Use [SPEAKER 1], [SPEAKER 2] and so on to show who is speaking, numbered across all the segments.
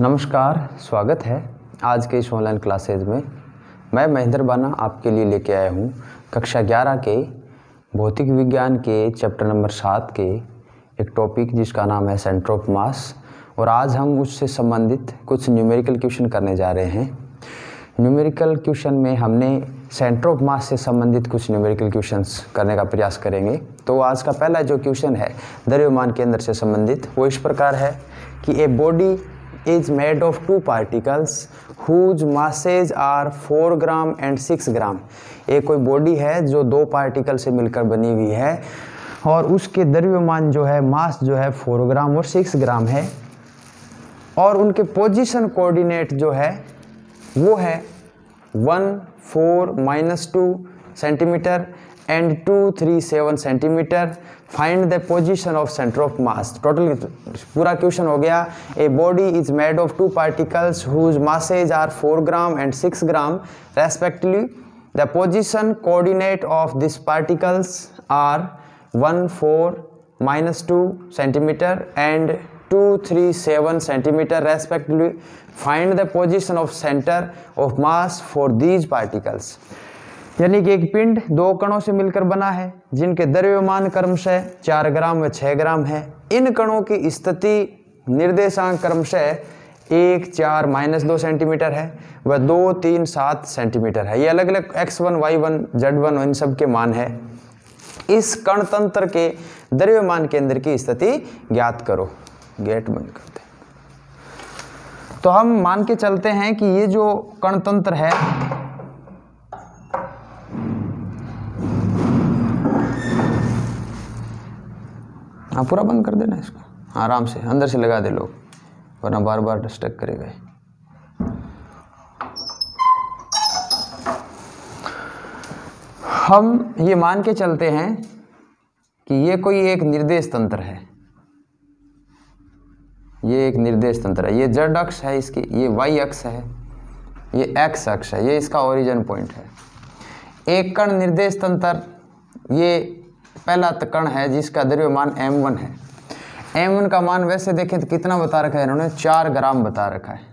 [SPEAKER 1] नमस्कार स्वागत है आज के इस ऑनलाइन क्लासेज में मैं महेंद्र बाना आपके लिए लेके आया हूँ कक्षा ग्यारह के भौतिक विज्ञान के चैप्टर नंबर सात के एक टॉपिक जिसका नाम है सेंटर ऑफ मास और आज हम उससे संबंधित कुछ न्यूमेरिकल क्वेश्चन करने जा रहे हैं न्यूमेरिकल क्वेश्चन में हमने सेंटर ऑफ मास से संबंधित कुछ न्यूमेरिकल क्वेश्चंस करने का प्रयास करेंगे तो आज का पहला जो क्वेश्चन है के केंद्र से संबंधित वो इस प्रकार है कि a body is made of two particles whose masses are four gram and six gram ये कोई बॉडी है जो दो पार्टिकल से मिलकर बनी हुई है और उसके द्रव्यमान जो है मास जो है फोर ग्राम और सिक्स ग्राम है और उनके पोजीशन कोऑर्डिनेट जो है वो है one four minus two centimetre and two three seven centimetre find the position of centre of mass total पूरा क्वेश्चन हो गया a body is made of two particles whose masses are four gram and six gram respectively the position coordinate of this particles are one four minus two centimetre and two three seven centimetre respectively find the position of centre of mass for these particles यानी कि एक पिंड दो कणों से मिलकर बना है जिनके द्रव्यमान क्रमशः चार ग्राम व छः ग्राम है इन कणों की स्थिति निर्देशांक क्रमशः एक चार माइनस दो सेंटीमीटर है व दो तीन सात सेंटीमीटर है ये अलग अलग X one Y one Z one इन सब के मान है इस कण तंत्र के द्रव्यमान केंद्र की स्थिति ज्ञात करो गेट बंद कर दें तो हम मान के चलते हैं कि ये जो कणतंत्र है हाँ पूरा बंद कर देना इसको हाँ, आराम से अंदर से लगा दे लोग वरना बार बार डिस्टर्ब करेगा हम ये मान के चलते हैं कि ये कोई एक निर्देश तंत्र है ये एक निर्देश तंत्र है ये जेड अक्ष है इसकी ये वाई अक्ष है ये एक्स अक्ष है ये इसका ओरिजिन पॉइंट है एक कण निर्देश तंत्र ये पहला कण है जिसका द्रव्यमान एम वन है एम वन का मान वैसे देखें तो कितना बता रखा है इन्होंने चार ग्राम बता रखा है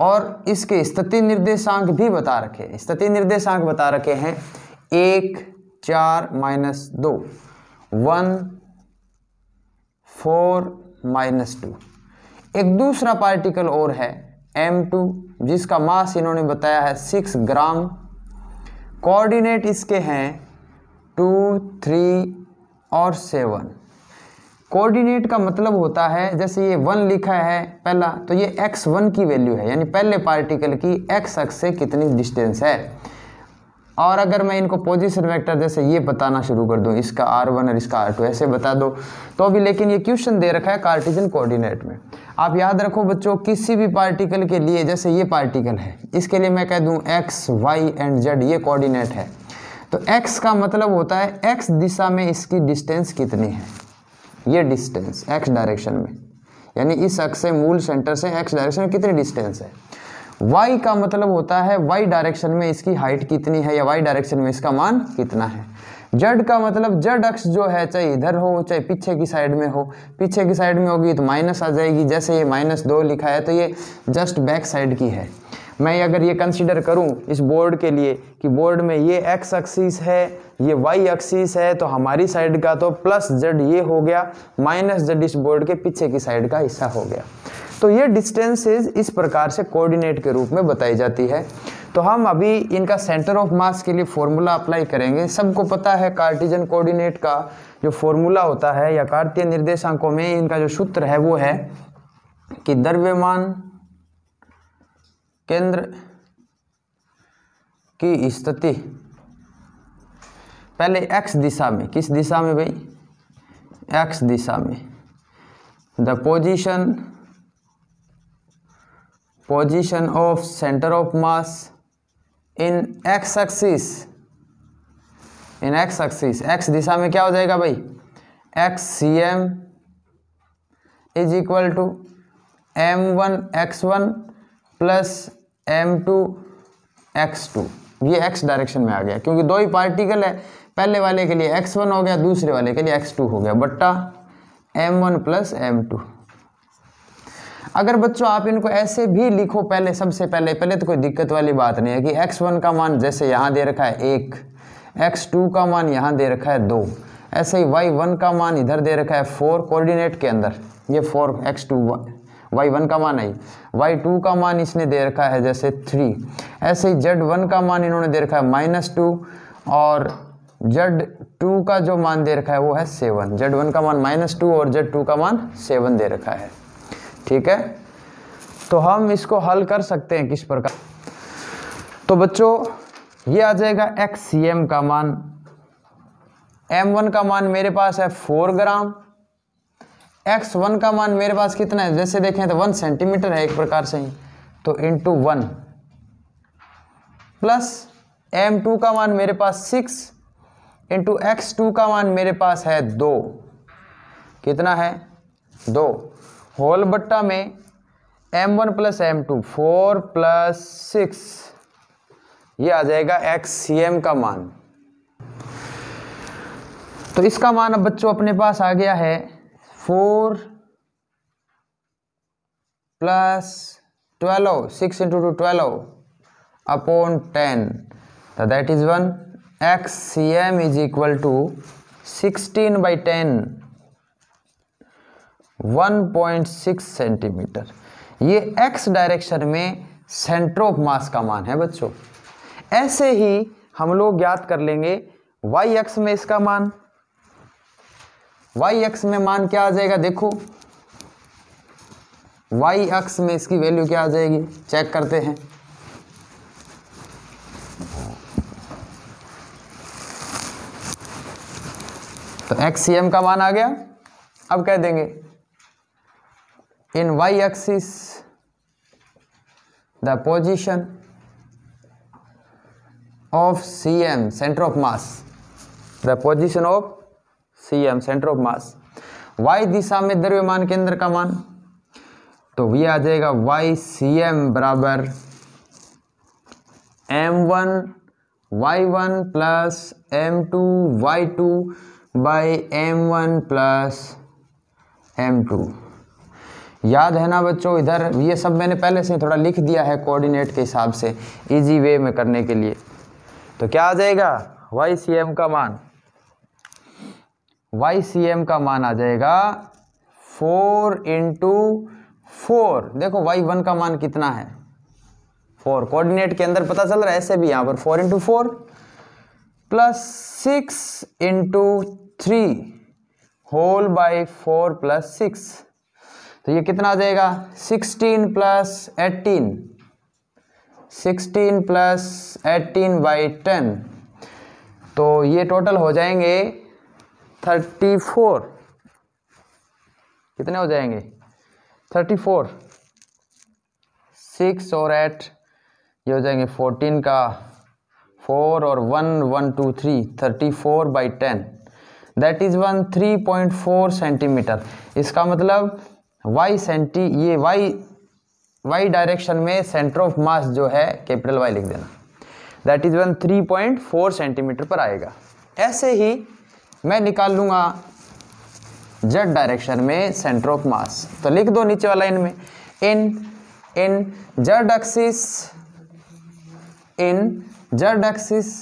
[SPEAKER 1] और इसके स्थिति निर्देशांक भी बता रखे हैं स्थिति निर्देशांक बता रखे हैं एक चार माइनस दो वन फोर माइनस टू एक दूसरा पार्टिकल और है एम टू जिसका मास इन्होंने बताया है सिक्स ग्राम कोऑर्डिनेट इसके हैं टू थ्री और सेवन कोऑर्डिनेट का मतलब होता है जैसे ये वन लिखा है पहला तो ये एक्स वन की वैल्यू है यानी पहले पार्टिकल की एक्स अक्ष से कितनी डिस्टेंस है और अगर मैं इनको पोजिशन वैक्टर जैसे ये बताना शुरू कर दूँ इसका आर वन और इसका आर टू ऐसे बता दो तो अभी लेकिन ये क्वेश्चन दे रखा है कार्टिजन कोऑर्डिनेट में आप याद रखो बच्चों किसी भी पार्टिकल के लिए जैसे ये पार्टिकल है इसके लिए मैं कह दूँ एक्स वाई एंड जेड ये कोऑर्डिनेट है तो एक्स का मतलब होता है एक्स दिशा में इसकी डिस्टेंस कितनी है ये डिस्टेंस एक्स डायरेक्शन में यानी इस अक्ष से मूल सेंटर से एक्स डायरेक्शन में कितनी डिस्टेंस है y का मतलब होता है y डायरेक्शन में इसकी हाइट कितनी है या y डायरेक्शन में इसका मान कितना है जड का मतलब जड अक्ष जो है चाहे इधर हो चाहे पीछे की साइड में हो पीछे की साइड में होगी तो माइनस आ जाएगी जैसे ये माइनस दो लिखा है तो ये जस्ट बैक साइड की है मैं अगर ये कंसिडर करूँ इस बोर्ड के लिए कि बोर्ड में ये एक्स एक्सिस है ये वाई एक्सिस है तो हमारी साइड का तो प्लस जड ये हो गया माइनस जड इस बोर्ड के पीछे की साइड का हिस्सा हो गया तो ये डिस्टेंसेज इस प्रकार से कोऑर्डिनेट के रूप में बताई जाती है तो हम अभी इनका सेंटर ऑफ मास के लिए फॉर्मूला अप्लाई करेंगे सबको पता है कार्टिजन कोऑर्डिनेट का जो फॉर्मूला होता है या कार्तीय निर्देशांकों में इनका जो सूत्र है वो है कि द्रव्यमान केंद्र की स्थिति पहले एक्स दिशा में किस दिशा में भाई एक्स दिशा में the position position of centre of mass in X axis in X axis X दिशा में क्या हो जाएगा भाई X C M is equal to M one x one plus M two x two ये एक्स डायरेक्शन में आ गया क्योंकि दो ही पार्टिकल है पहले वाले के लिए एक्स वन हो गया दूसरे वाले के लिए एक्स टू हो गया बट्टा M one plus M two अगर बच्चों आप इनको ऐसे भी लिखो पहले सबसे पहले पहले तो कोई दिक्कत वाली बात नहीं है कि एक्स वन का मान जैसे यहाँ दे रखा है एक एक्स टू का मान यहाँ दे रखा है दो ऐसे ही वाई वन का मान इधर दे रखा है फोर कोऑर्डिनेट के अंदर ये four X two Y one का मान है वाई टू का मान इसने दे रखा है जैसे थ्री ऐसे ही जेड वन का मान इन्होंने दे रखा है माइनस टू और जेड टू का जो मान दे रखा है वो है सेवन जेड वन का मान माइनस टू और जेड टू का मान सेवन दे रखा है ठीक है तो हम इसको हल कर सकते हैं किस प्रकार तो बच्चों ये आ जाएगा एक्स सी एम का मान एम वन का मान मेरे पास है फोर ग्राम एक्स वन का मान मेरे पास कितना है जैसे देखें तो वन सेंटीमीटर है एक प्रकार से ही तो into one plus M two का मान मेरे पास सिक्स इंटू एक्स टू का मान मेरे पास है दो कितना है दो होल बट्टा में M one plus M two four plus six ये आ जाएगा एक्स सी एम का मान तो इसका मान अब बच्चों अपने पास आ गया है four plus twelve six into two twelve upon ten तो that is one x C M is equal to sixteen by ten 1.6 centimetre ये एक्स डायरेक्शन में सेंटर ऑफ मास का मान है बच्चों ऐसे ही हम लोग ज्ञात कर लेंगे वाई एक्स में इसका मान वाई एक्स में मान क्या आ जाएगा देखो वाई एक्स में इसकी वैल्यू क्या आ जाएगी चेक करते हैं तो एक्स सी एम का मान आ गया अब कह देंगे in y axis the position of cm center of mass the position of cm center of mass y दिशा में द्रव्यमान केंद्र का मान तो ये आ जाएगा y cm बराबर m1 y1 plus m2 y2 by m1 plus m2 याद है ना बच्चों इधर ये सब मैंने पहले से थोड़ा लिख दिया है कोऑर्डिनेट के हिसाब से इजी वे में करने के लिए तो क्या आ जाएगा वाई सी एम का मान वाई सी एम का मान आ जाएगा फोर इंटू फोर देखो वाई वन का मान कितना है फोर कोऑर्डिनेट के अंदर पता चल रहा है ऐसे भी यहाँ पर four into four plus six into three whole by four plus six तो ये कितना आ जाएगा sixteen plus eighteen sixteen plus eighteen by ten तो ये टोटल हो जाएंगे थर्टी फोर कितने हो जाएंगे थर्टी फोर सिक्स और एट ये हो जाएंगे फोर्टीन का फोर और one one two three thirty four by ten that is one three point four centimetre इसका मतलब वाई सेंटी ये वाई वाई डायरेक्शन में सेंटर ऑफ मास जो है कैपिटल वाई लिख देना that is one three point four centimetre पर आएगा ऐसे ही मैं निकाल लूँगा जेड डायरेक्शन में सेंटर ऑफ मास तो लिख दो नीचे वाला इनमें in in Z axis in Z axis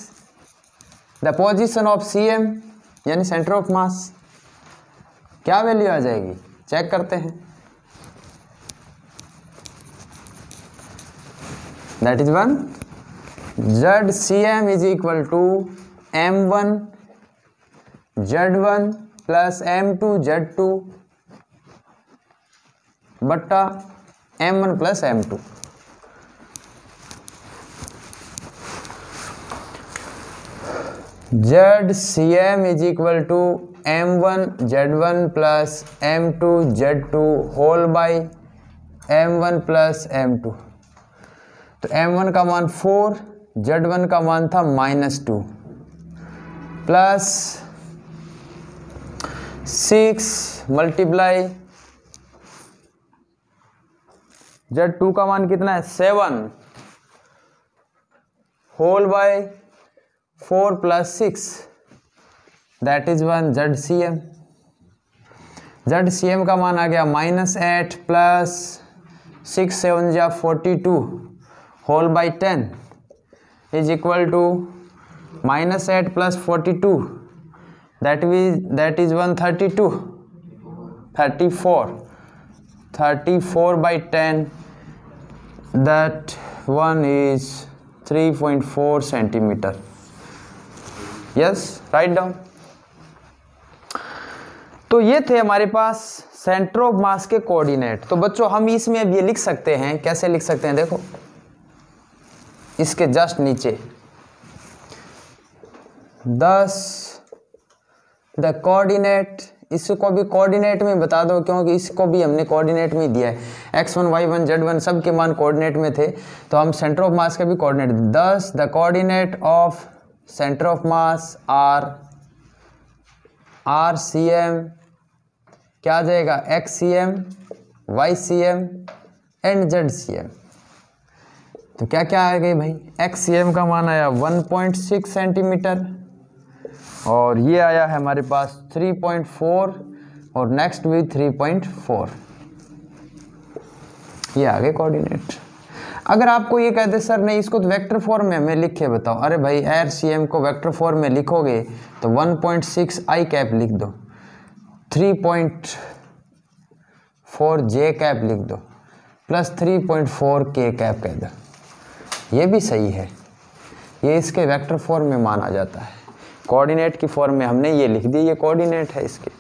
[SPEAKER 1] the position of C M यानी सेंटर ऑफ मास क्या वैल्यू आ जाएगी चेक करते हैं that is one Z C M is equal to M one जड one plus M two Z two बट्टा M one plus M two Z C M is equal to M one Z one plus M two Z two whole by M one plus M two तो m1 का मान four z1 का मान था minus two plus six multiply Z two का मान कितना है seven whole by four plus six that is one Z C M Z C M का मान आ गया minus eight plus six seven या forty two whole by ten is equal to minus eight plus forty two that we that is one thirty two thirty four thirty four by ten that one is three point four centimetre yes write down तो ये थे हमारे पास सेंट्रो मास के coordinate तो बच्चों हम इसमें अब ये लिख सकते हैं कैसे लिख सकते हैं देखो इसके जस्ट नीचे दस द कोऑर्डिनेट इसको भी कोऑर्डिनेट में बता दो क्योंकि इसको भी हमने कोऑर्डिनेट में दिया है X one Y one Z one सब के मान कोऑर्डिनेट में थे तो हम सेंटर ऑफ मास का भी कोऑर्डिनेट दस the coordinate of centre of mass are are C M क्या आ जाएगा X C M Y C M and Z C M तो क्या क्या आ गई भाई एक्स सी एम का मान आया 1.6 सेंटीमीटर और ये आया है हमारे पास 3.4 और नेक्स्ट भी 3.4 ये आ गए कोऑर्डिनेट अगर आपको ये कहते सर नहीं इसको तो वेक्टर फॉर्म में हमें लिख के बताओ अरे भाई एर सी एम को वेक्टर फॉर्म में लिखोगे तो 1.6 आई कैप लिख दो 3.4 जे कैप लिख दो प्लस 3.4 के कैप कह दो ये भी सही है ये इसके वेक्टर फॉर्म में माना जाता है कोऑर्डिनेट की फॉर्म में हमने ये लिख दी ये कोऑर्डिनेट है इसके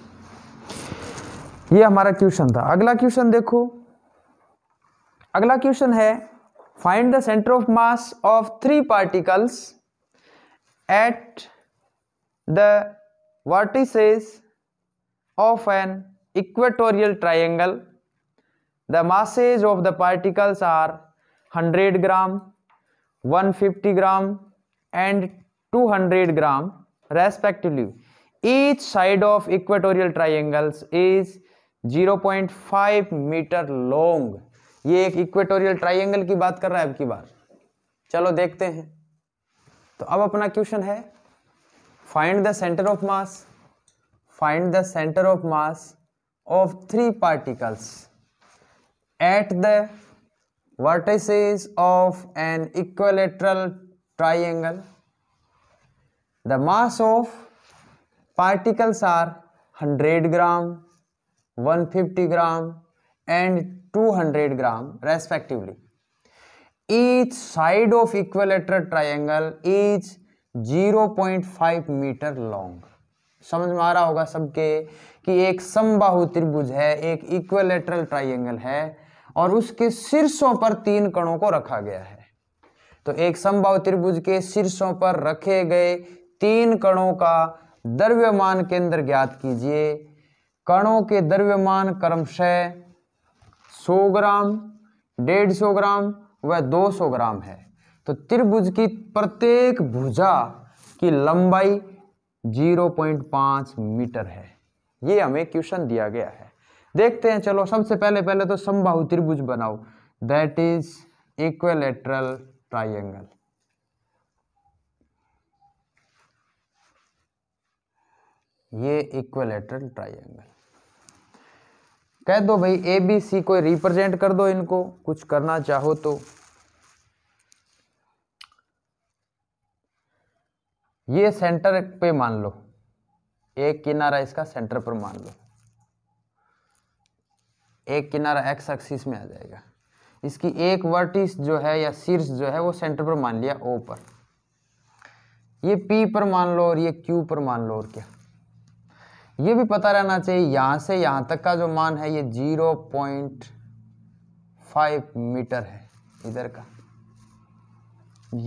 [SPEAKER 1] ये हमारा क्वेश्चन था अगला क्वेश्चन देखो अगला क्वेश्चन है find the centre of mass of three particles at the vertices of an equatorial triangle the masses of the particles are 100 gram 150 gram and 200 gram respectively each side of equatorial triangles is 0.5 metre long ये एक equatorial triangle की बात कर रहा है अब की बार चलो देखते हैं तो अब अपना क्वेश्चन है find the centre of mass find the centre of mass of three particles at the vertices of an equilateral triangle the mass of particles are 100 gram 150 gram and 200 gram respectively each side of equilateral triangle is 0.5 metre long समझ में आ रहा होगा सबके कि एक समबाहु त्रिभुज है एक इक्वलेटरल ट्राइंगल है और उसके शीर्षों पर तीन कणों को रखा गया है तो एक संभव त्रिभुज के शीर्षों पर रखे गए तीन कणों का द्रव्यमान केंद्र ज्ञात कीजिए कणों के द्रव्यमान क्रमशः 100 ग्राम 150 ग्राम व 200 ग्राम है तो त्रिभुज की प्रत्येक भुजा की लंबाई 0.5 मीटर है ये हमें क्वेश्चन दिया गया है देखते हैं चलो सबसे पहले पहले तो समबाहु त्रिभुज बनाओ दैट इज इक्वेलेट्रल ट्राइंगल ये इक्वेलेट्रल ट्राइंगल कह दो भाई ए बी सी को रिप्रेजेंट कर दो इनको कुछ करना चाहो तो ये सेंटर पे मान लो एक किनारा इसका सेंटर पर मान लो एक किनारा एक्स एक्सिस में आ जाएगा इसकी एक वर्टिस जो है या शीर्ष जो है वो सेंटर पर मान लिया ओ पर ये पी पर मान लो और ये क्यू पर मान लो और क्या ये भी पता रहना चाहिए यहाँ से यहाँ तक का जो मान है ये जीरो पॉइंट फाइव मीटर है इधर का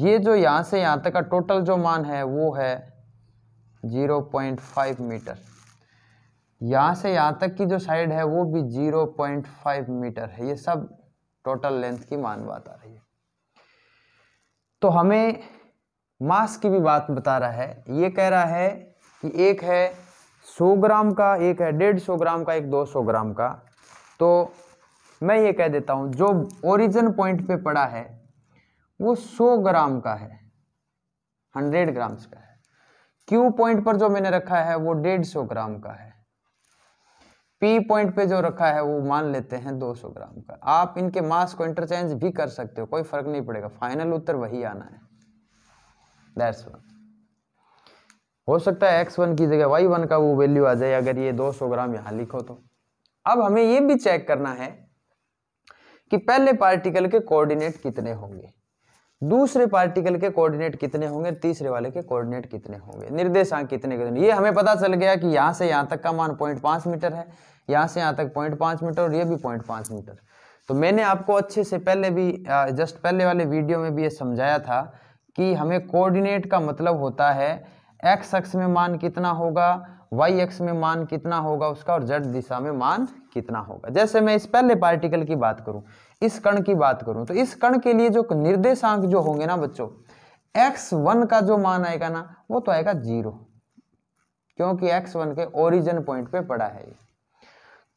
[SPEAKER 1] ये जो यहाँ से यहाँ तक का टोटल जो मान है वो है जीरो पॉइंट फाइव मीटर यहाँ से यहाँ तक की जो साइड है वो भी 0.5 मीटर है ये सब टोटल लेंथ की मान बात आ रही है तो हमें मास की भी बात बता रहा है ये कह रहा है कि एक है 100 ग्राम का एक है 150 ग्राम का एक 200 ग्राम का तो मैं ये कह देता हूँ जो ओरिजिन पॉइंट पे पड़ा है वो 100 ग्राम का है 100 ग्राम्स का है क्यू पॉइंट पर जो मैंने रखा है वो डेढ़ ग्राम का है पी पॉइंट पे जो रखा है वो मान लेते हैं 200 ग्राम का आप इनके मास को इंटरचेंज भी कर सकते हो कोई फर्क नहीं पड़ेगा फाइनल उत्तर वही आना है दैट्स वन हो सकता है एक्स वन की जगह वाई वन का वो वैल्यू आ जाए अगर ये 200 ग्राम यहाँ लिखो तो अब हमें ये भी चेक करना है कि पहले पार्टिकल के कोऑर्डिनेट कितने होंगे दूसरे पार्टिकल के कोऑर्डिनेट कितने होंगे तीसरे वाले के कोऑर्डिनेट कितने होंगे निर्देशांक कितने कितने ये हमें पता चल गया कि यहाँ से यहाँ तक का मान पॉइंट पाँच मीटर है यहाँ से यहाँ तक पॉइंट पाँच मीटर और ये भी पॉइंट पाँच मीटर तो मैंने आपको अच्छे से पहले भी जस्ट पहले वाले वीडियो में भी ये समझाया था कि हमें कोऑर्डिनेट का मतलब होता है एक्स अक्ष में मान कितना होगा वाई एक्स में मान कितना होगा उसका और जेड दिशा में मान कितना होगा जैसे मैं इस पहले पार्टिकल की बात करूं इस कण की बात करूं तो इस कण के लिए जो निर्देशांक जो होंगे ना बच्चों एक्स वन का जो मान आएगा ना वो तो आएगा जीरो क्योंकि एक्स वन के ओरिजिन पॉइंट पे पड़ा है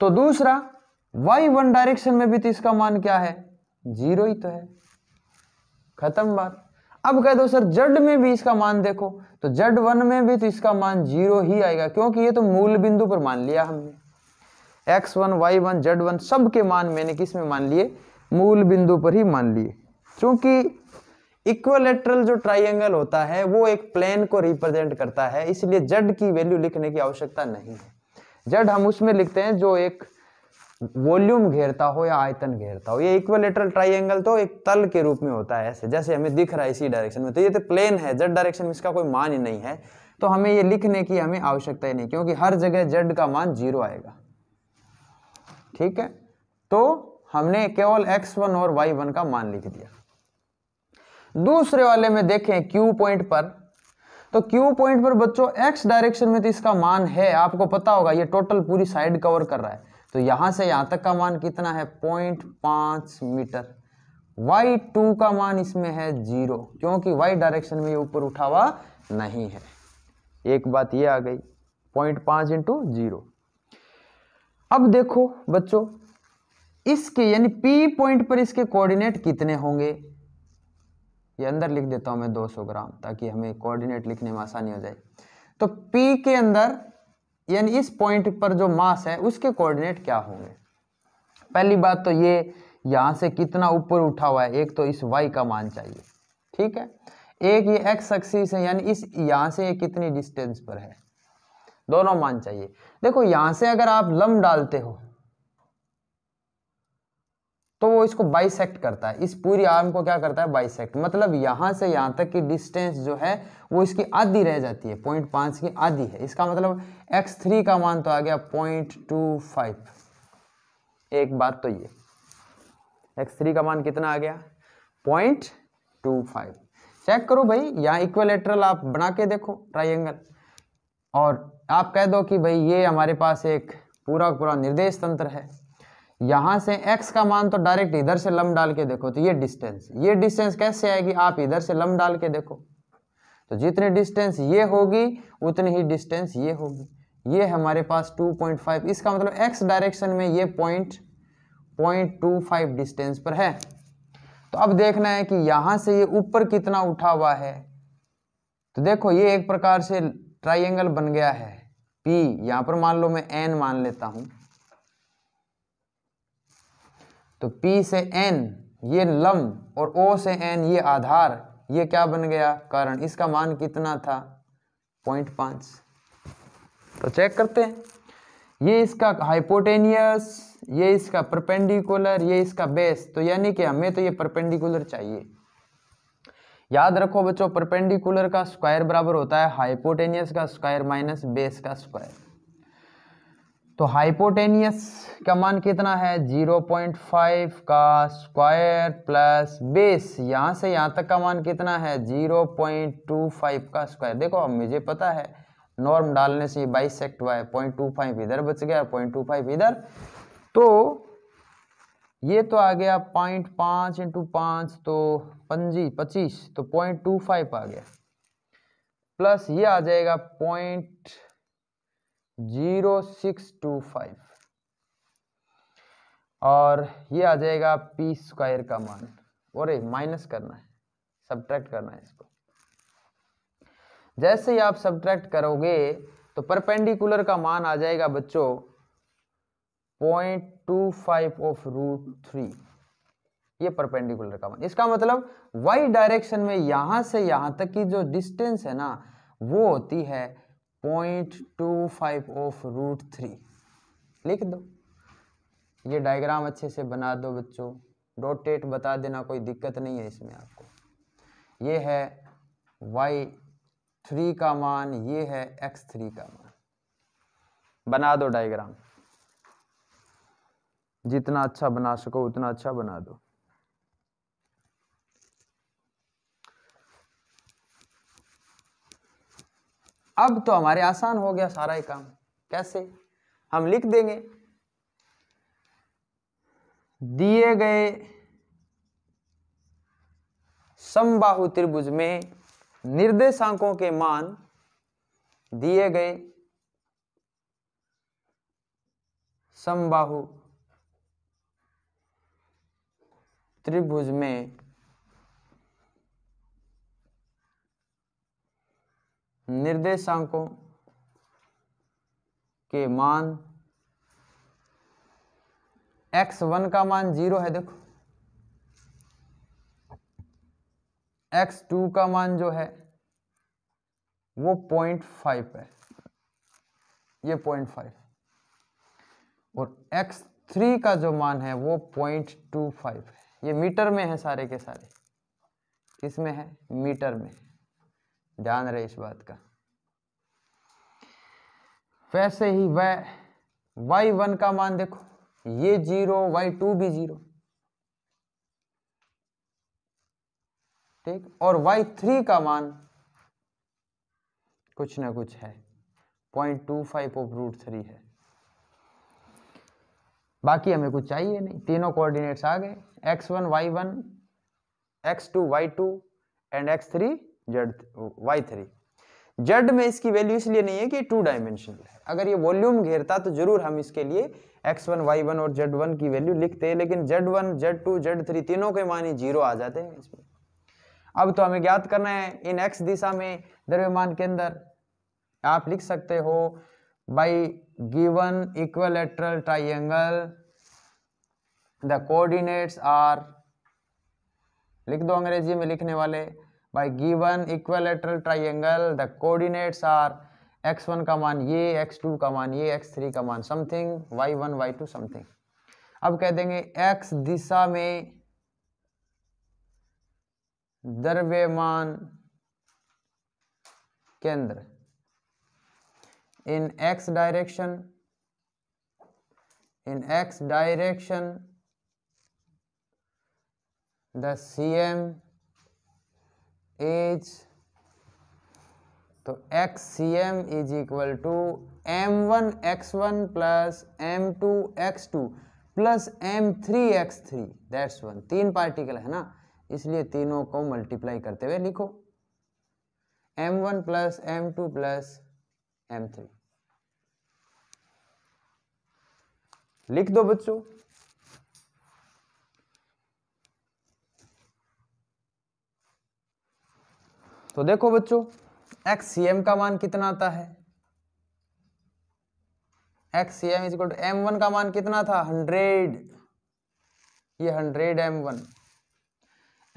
[SPEAKER 1] तो दूसरा वाई वन डायरेक्शन में भी तो इसका मान क्या है जीरो ही तो है खत्म बात अब कह दो सर जड में भी इसका मान देखो तो जड वन में भी तो इसका मान जीरो ही आएगा क्योंकि ये तो मूल बिंदु पर मान लिया हमने एक्स वन वाई वन जड वन सब के मान मैंने किस में मान लिए मूल बिंदु पर ही मान लिए क्योंकि इक्वलेट्रल जो ट्राइंगल होता है वो एक प्लेन को रिप्रेजेंट करता है इसलिए जड की वैल्यू लिखने की आवश्यकता नहीं है जड हम उसमें लिखते हैं जो एक वॉल्यूम घेरता हो या आयतन घेरता हो ये इक्वलेटरल ट्राइंगल तो एक तल के रूप में होता है ऐसे जैसे हमें दिख रहा है इसी डायरेक्शन में तो ये तो प्लेन है जेड डायरेक्शन में इसका कोई मान ही नहीं है तो हमें ये लिखने की हमें आवश्यकता ही नहीं क्योंकि हर जगह जेड का मान जीरो आएगा ठीक है तो हमने केवल एक्स वन और वाई वन का मान लिख दिया दूसरे वाले में देखें क्यू पॉइंट पर तो क्यू पॉइंट पर बच्चों एक्स डायरेक्शन में तो इसका मान है आपको पता होगा ये टोटल पूरी साइड कवर कर रहा है तो यहां से यहां तक का मान कितना है पॉइंट पांच मीटर वाई टू का मान इसमें है जीरो क्योंकि वाई डायरेक्शन में ऊपर उठा हुआ नहीं है एक बात ये आ गई पॉइंट पांच इंटू जीरो अब देखो बच्चों इसके यानी पी पॉइंट पर इसके कोऑर्डिनेट कितने होंगे ये अंदर लिख देता हूं मैं 200 ग्राम ताकि हमें कोऑर्डिनेट लिखने में आसानी हो जाए तो पी के अंदर यानी इस पॉइंट पर जो मास है उसके कोऑर्डिनेट क्या होंगे पहली बात तो ये यहाँ से कितना ऊपर उठा हुआ है एक तो इस वाई का मान चाहिए ठीक है एक ये एक्स एक्सिस है यानी इस यहाँ से ये कितनी डिस्टेंस पर है दोनों मान चाहिए देखो यहाँ से अगर आप लम डालते हो तो वो इसको बाइसेक्ट करता है इस पूरी आर्म को क्या करता है बाइसेक्ट मतलब यहाँ से यहाँ तक की डिस्टेंस जो है वो इसकी आधी रह जाती है पॉइंट पाँच की आधी है इसका मतलब एक्स थ्री का मान तो आ गया पॉइंट टू फाइव एक बात तो ये एक्स थ्री का मान कितना आ गया पॉइंट टू फाइव चेक करो भाई यहाँ इक्वलेटरल आप बना के देखो ट्राइंगल और आप कह दो कि भाई ये हमारे पास एक पूरा पूरा निर्देश तंत्र है यहां से x का मान तो डायरेक्ट इधर से लम डाल के देखो तो ये डिस्टेंस ये डिस्टेंस कैसे आएगी आप इधर से लम डाल के देखो तो जितनी डिस्टेंस ये होगी उतनी ही डिस्टेंस ये होगी ये हमारे पास 2.5 इसका मतलब x डायरेक्शन में ये point point two five distance पर है तो अब देखना है कि यहां से ये ऊपर कितना उठा हुआ है तो देखो ये एक प्रकार से ट्राइंगल बन गया है पी यहां पर मान लो मैं एन मान लेता हूं तो P से N ये लम्ब और O से N ये आधार ये क्या बन गया कारण इसका मान कितना था पॉइंट पाँच तो चेक करते हैं ये इसका हाइपोटेनियस ये इसका परपेंडिकुलर ये इसका बेस तो यानी कि हमें तो ये परपेंडिकुलर चाहिए याद रखो बच्चों परपेंडिकुलर का स्क्वायर बराबर होता है हाइपोटेनियस का स्क्वायर माइनस बेस का स्क्वायर तो हाइपोटेनियस का मान कितना है 0.5 का स्क्वायर प्लस बेस यहाँ से यहाँ तक का मान कितना है 0.25 का स्क्वायर देखो अब मुझे पता है नॉर्म डालने से सेक्ट हुआ है पॉइंट टू फाइव इधर बच गया पॉइंट टू फाइव इधर तो ये तो आ गया पॉइंट पाँच इंटू पाँच तो पंजी पच्चीस तो पॉइंट टू फाइव आ गया प्लस ये आ जाएगा point zero six two five और ये आ जाएगा पी स्क्वायर का मान और माइनस करना है सब्ट्रैक्ट करना है इसको जैसे ही आप सब्ट्रैक्ट करोगे तो परपेंडिकुलर का मान आ जाएगा बच्चों point two five of root three ये परपेंडिकुलर का मान इसका मतलब वाई डायरेक्शन में यहां से यहां तक की जो डिस्टेंस है ना वो होती है point two five of root three लिख दो ये डायग्राम अच्छे से बना दो बच्चों डोटेट बता देना कोई दिक्कत नहीं है इसमें आपको ये है वाई थ्री का मान ये है एक्स थ्री का मान बना दो डायग्राम जितना अच्छा बना सको उतना अच्छा बना दो अब तो हमारे आसान हो गया सारा ही काम कैसे हम लिख देंगे दिए गए समबाहु त्रिभुज में निर्देशांकों के मान दिए गए समबाहु त्रिभुज में निर्देशांकों के मान एक्स वन का मान जीरो है देखो एक्स टू का मान जो है वो पॉइंट फाइव है ये पॉइंट फाइव और एक्स थ्री का जो मान है वो पॉइंट टू फाइव है ये मीटर में है सारे के सारे किस में है मीटर में है ध्यान रहे इस बात का वैसे ही वह वाई वन का मान देखो ये जीरो वाई टू भी जीरो ठीक और वाई थ्री का मान कुछ ना कुछ है point two five of root three है बाकी हमें कुछ चाहिए नहीं तीनों कोऑर्डिनेट्स आ गए x one Y one x two y two and x three z y three z में इसकी वैल्यू इसलिए नहीं है कि टू डायमेंशनल है अगर ये वॉल्यूम घेरता तो जरूर हम इसके लिए एक्स वन वाई वन और जेड वन की वैल्यू लिखते हैं लेकिन z one z two z three तीनों के मान ही जीरो आ जाते हैं इसमें अब तो हमें ज्ञात करना है इन एक्स दिशा में द्रव्यमान के अंदर आप लिख सकते हो by given equilateral triangle the coordinates are लिख दो अंग्रेजी में लिखने वाले by given equilateral triangle the coordinates are x1 कमान ये x2 कमान ये x3 कमान something y1 y2 something अब कह देंगे x दिशा में द्रव्यमान केंद्र in x direction in x direction the cm h तो x C M is equal to M one x one plus M two x two plus m three x three that's one तीन particle है ना इसलिए तीनों को multiply करते हुए लिखो m one plus M two plus m three लिख दो बच्चों तो देखो बच्चों एक्स सी एम का मान कितना आता है x C m is equal to M one का मान कितना था हंड्रेड ये hundred m one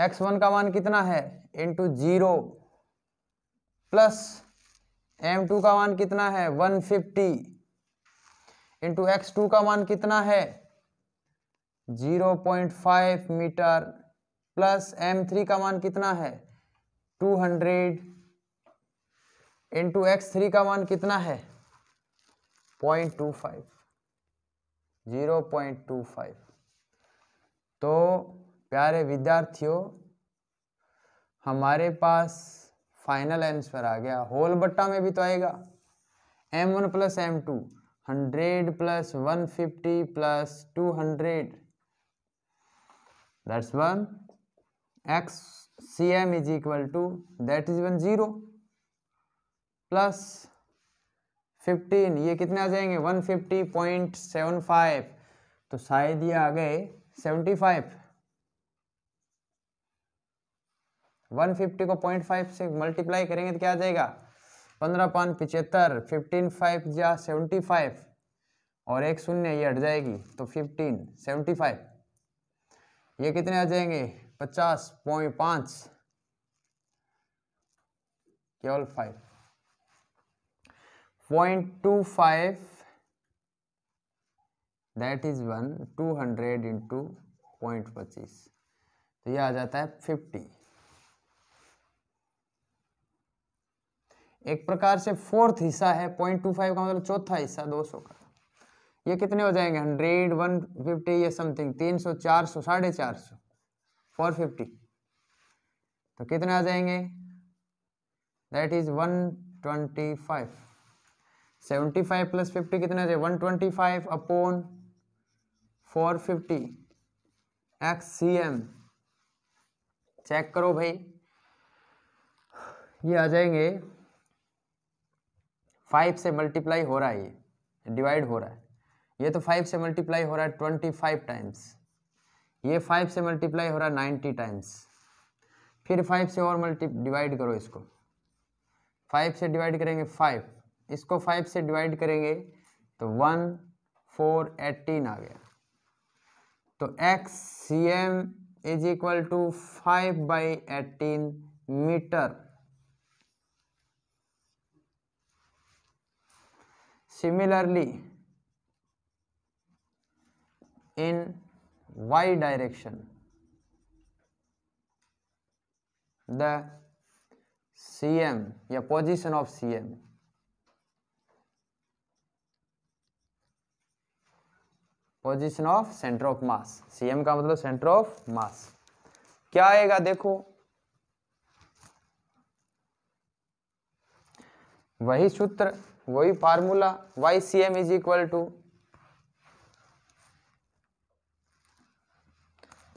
[SPEAKER 1] x one का मान कितना है into zero plus M two का मान कितना है one fifty into x two का मान कितना है zero point five metre plus m three का मान कितना है two hundred into x three का मान कितना है point two five zero point two five तो प्यारे विद्यार्थियों हमारे पास फाइनल आंसर आ गया होल बट्टा में भी तो आएगा m one plus M two hundred plus one fifty plus two hundred दस one x C M is equal to that is one zero plus fifteen ये कितने आ जाएंगे one fifty point seven five तो शायद ये आ गए सेवेंटी फाइव वन फिफ्टी को पॉइंट फाइव से मल्टीप्लाई करेंगे तो क्या आ जाएगा पंद्रह पान पिचहत्तर फिफ्टीन फाइव या सेवेंटी फाइव और एक शून्य ये हट जाएगी तो फिफ्टीन सेवेंटी फाइव ये कितने आ जाएंगे पचास पॉइंट पांच केवल five point two five that is one two hundred into point पच्चीस तो यह आ जाता है फिफ्टी एक प्रकार से फोर्थ हिस्सा है पॉइंट टू फाइव का मतलब चौथा हिस्सा दो सौ का ये कितने हो जाएंगे हंड्रेड वन फिफ्टी ये समथिंग तीन सौ चार सौ साढ़े चार सौ फोर फिफ्टी तो कितने आ जाएंगे that is one twenty five seventy five plus fifty कितने जाए one twenty five upon four fifty x सी एम चेक करो भाई ये आ जाएंगे फाइव से मल्टीप्लाई हो रहा है ये डिवाइड हो रहा है ये तो फाइव से मल्टीप्लाई हो रहा है ट्वेंटी फाइव टाइम्स ये फाइव से मल्टीप्लाई हो रहा है नाइन्टी टाइम्स फिर फाइव से और मल्टी डिवाइड करो इसको फाइव से डिवाइड करेंगे फाइव इसको फाइव से डिवाइड करेंगे तो वन फोर एटीन आ गया तो x C M is equal to five by eighteen metre similarly in y direction the cm yeah position of cm position of centre of mass CM का मतलब centre of mass क्या आएगा देखो वही सूत्र वही formula y C M is equal to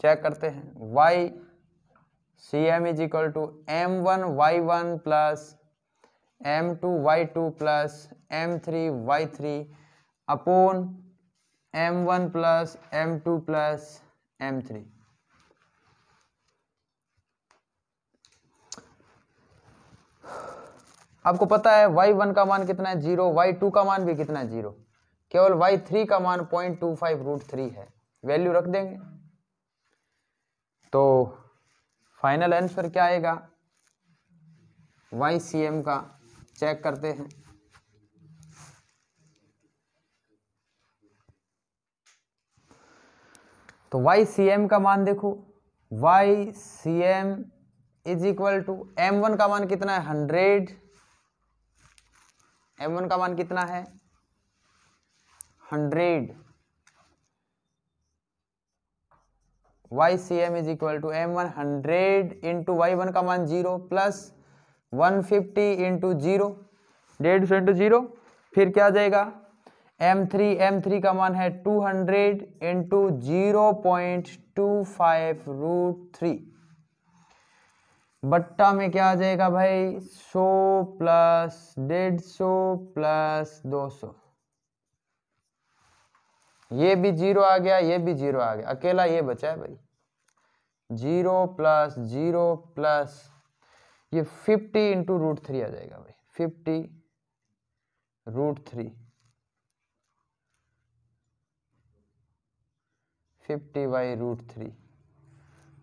[SPEAKER 1] check करते हैं y C M is equal to M one Y one plus M two y two plus m three y three upon m one plus M two plus m three आपको पता है Y one का मान कितना है zero y to का मान भी कितना है जीरो केवल वाई थ्री का मान point two five root three है वैल्यू रख देंगे तो फाइनल आंसर क्या आएगा वाई सी एम का चेक करते हैं तो वाई सी एम का मान देखो y C M is equal to M one का मान कितना है हंड्रेड एम वन का मान कितना है hundred y C M is equal to M one hundred into y one का मान zero plus one fifty into zero डेढ़ सौ इंटू जीरो फिर क्या आ जाएगा एम थ्री एम थ्री का मान है two hundred into zero point two five root three बट्टा में क्या आ जाएगा भाई सौ प्लस डेढ़ सौ प्लस दो सौ ये भी जीरो आ गया ये भी जीरो आ गया अकेला ये बचा है भाई जीरो प्लस जीरो प्लस ये फिफ्टी इंटू रूट थ्री आ जाएगा भाई fifty root three fifty by root three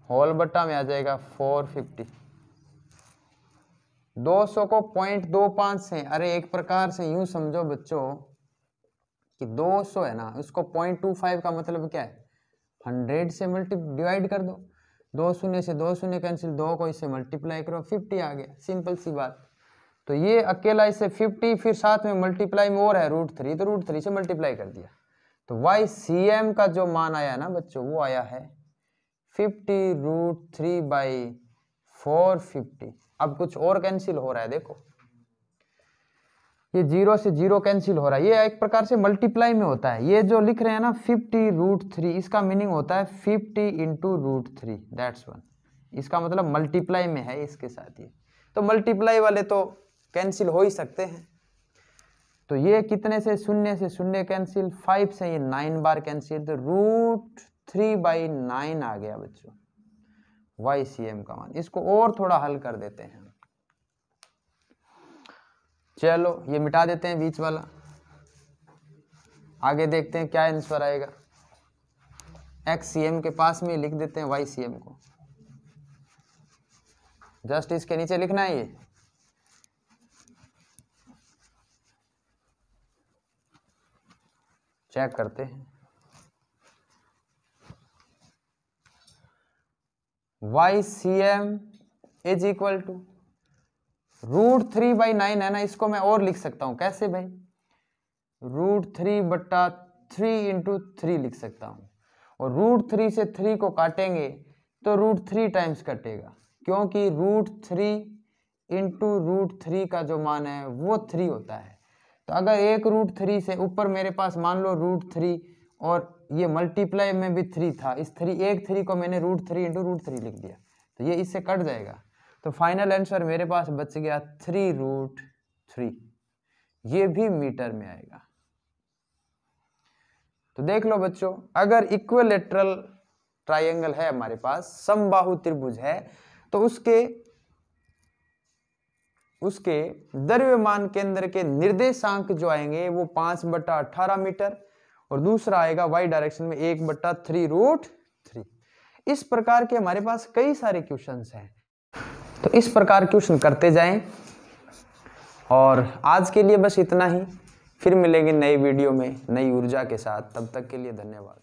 [SPEAKER 1] whole बट्टा में आ जाएगा फोर फिफ्टी दो सौ को पॉइंट दो पाँच से अरे एक प्रकार से यूं समझो बच्चों कि 200 है ना उसको 0.25 का मतलब क्या है 100 से मल्टी डिवाइड कर दो दो शून्य से दो शून्य कैंसिल दो को इससे मल्टीप्लाई करो 50 आ गया सिंपल सी बात तो ये अकेला इससे 50 फिर साथ में मल्टीप्लाई में और है रूट थ्री तो रूट थ्री से मल्टीप्लाई कर दिया तो वाई सी एम का जो मान आया ना बच्चों वो आया है fifty root three by four fifty अब कुछ और कैंसिल हो रहा है देखो ये जीरो से जीरो कैंसिल हो रहा है ये एक प्रकार से मल्टीप्लाई में होता है ये जो लिख रहे हैं ना फिफ्टी रूट थ्री इसका मीनिंग होता है fifty into root three that's one इसका मतलब मल्टीप्लाई में है इसके साथ ये तो मल्टीप्लाई वाले तो कैंसिल हो ही सकते हैं तो ये कितने से शून्य से शून्य कैंसिल फाइव से ये नाइन बार कैंसिल तो रूट थ्री बाई नाइन आ गया बच्चों वाई सी एम का मान इसको और थोड़ा हल कर देते हैं चलो ये मिटा देते हैं बीच वाला आगे देखते हैं क्या आंसर आएगा एक्स सी एम के पास में लिख देते हैं वाई सी एम को जस्ट इसके नीचे लिखना है ये चेक करते हैं y C M is equal to root three by nine है ना इसको मैं और लिख सकता हूँ कैसे भाई रूट थ्री बट्टा थ्री इंटू थ्री लिख सकता हूँ और रूट थ्री से थ्री को काटेंगे तो रूट थ्री टाइम्स कटेगा क्योंकि root three into root three का जो मान है वो थ्री होता है तो अगर एक रूट थ्री से ऊपर मेरे पास मान लो रूट थ्री और ये मल्टीप्लाई में भी थ्री था इस थ्री एक थ्री को मैंने root three into root three लिख दिया तो ये इससे कट जाएगा तो फाइनल आंसर मेरे पास बच गया थ्री रूट थ्री ये भी मीटर में आएगा तो देख लो बच्चों अगर इक्वेलेट्रल ट्रायंगल है हमारे पास समबाहु त्रिभुज है तो उसके उसके द्रव्यमान केंद्र के निर्देशांक जो आएंगे वो पांच बट्टा अठारह मीटर और दूसरा आएगा वाई डायरेक्शन में एक बट्टा थ्री रूट थ्री इस प्रकार के हमारे पास कई सारे क्वेश्चन हैं तो इस प्रकार क्वेश्चन करते जाएं और आज के लिए बस इतना ही फिर मिलेंगे नई वीडियो में नई ऊर्जा के साथ तब तक के लिए धन्यवाद